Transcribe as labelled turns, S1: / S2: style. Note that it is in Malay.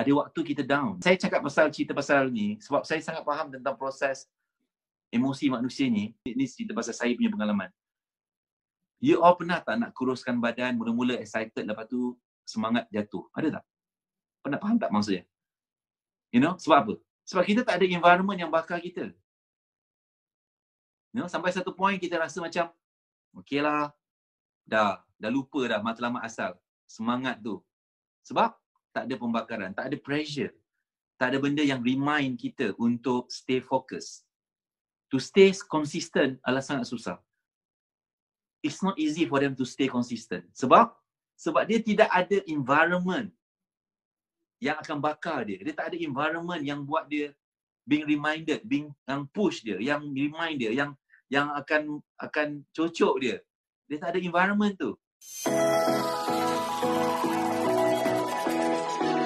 S1: ada waktu kita down. Saya cakap pasal cerita pasal ni sebab saya sangat faham tentang proses emosi manusia ni. Ini cerita pasal saya punya pengalaman. You ya all pernah tak nak kuruskan badan, mula-mula excited, lepas tu semangat jatuh? Ada tak? Pernah faham tak maksudnya? You know, sebab apa? Sebab kita tak ada environment yang bakar kita.
S2: You know, sampai satu point kita rasa macam, okeylah,
S1: dah, dah lupa dah matlamat asal. Semangat tu. Sebab tak ada pembakaran, tak ada pressure. Tak ada benda yang remind kita untuk stay fokus, To stay consistent adalah sangat susah. It's not easy for them to stay consistent. Sebab? Sebab dia tidak ada environment yang akan bakar dia. Dia tak ada environment yang buat dia being reminded, being yang push dia, yang remind dia, yang yang akan akan cocok dia. Dia tak ada environment tu. Yeah.